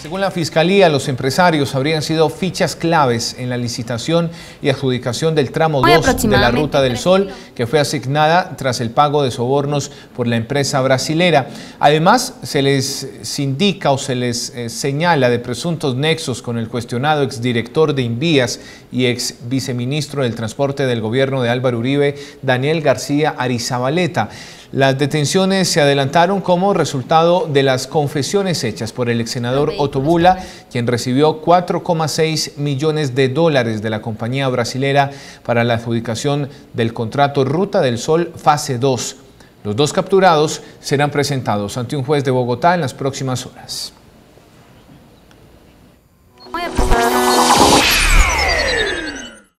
Según la Fiscalía, los empresarios habrían sido fichas claves en la licitación y adjudicación del tramo 2 de la Ruta del Sol que fue asignada tras el pago de sobornos por la empresa brasilera. Además, se les indica o se les eh, señala de presuntos nexos con el cuestionado exdirector de Invías y ex viceministro del Transporte del gobierno de Álvaro Uribe, Daniel García Arizabaleta. Las detenciones se adelantaron como resultado de las confesiones hechas por el ex senador Otobula, quien recibió 4,6 millones de dólares de la compañía brasilera para la adjudicación del contrato Ruta del Sol Fase 2. Los dos capturados serán presentados ante un juez de Bogotá en las próximas horas.